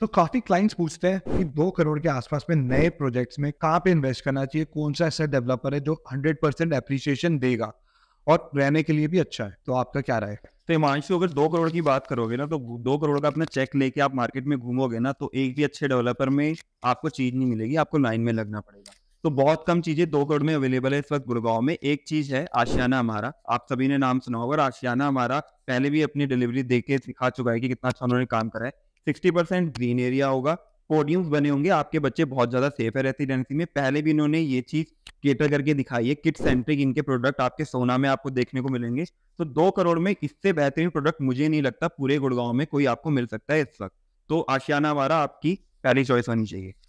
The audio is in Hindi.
तो काफी क्लाइंट्स पूछते हैं कि दो करोड़ के आसपास में नए प्रोजेक्ट्स में कहाँ पे इन्वेस्ट करना चाहिए कौन सा ऐसा डेवलपर है जो हंड्रेड परसेंट अप्रिसिएशन देगा और रहने के लिए भी अच्छा है तो आपका क्या राय है तो हिमांशु अगर दो करोड़ की बात करोगे ना तो दो करोड़ का अपना चेक लेके आप मार्केट में घूमोगे ना तो एक भी अच्छे डेवलपर में आपको चीज नहीं मिलेगी आपको लाइन में लगना पड़ेगा तो बहुत कम चीजें दो करोड़ में अवेलेबल है इस वक्त गुड़गांव में एक चीज है आशियाना हमारा आप सभी ने नाम सुना होगा आशियाना हमारा पहले भी अपनी डिलीवरी देके सिखा चुका है कि कितना अच्छा उन्होंने काम करा है सिक्सटी परसेंट ग्रीन एरिया होगा पोडियम्स बने होंगे आपके बच्चे बहुत ज्यादा सेफ है रेसिडेंसी में पहले भी इन्होंने ये चीज केटर करके दिखाई है किट सेंट्रिक इनके प्रोडक्ट आपके सोना में आपको देखने को मिलेंगे तो दो करोड़ में इससे बेहतरीन प्रोडक्ट मुझे नहीं लगता पूरे गुड़गांव में कोई आपको मिल सकता है इस वक्त तो आशियाना वारा आपकी पहली चॉइस होनी चाहिए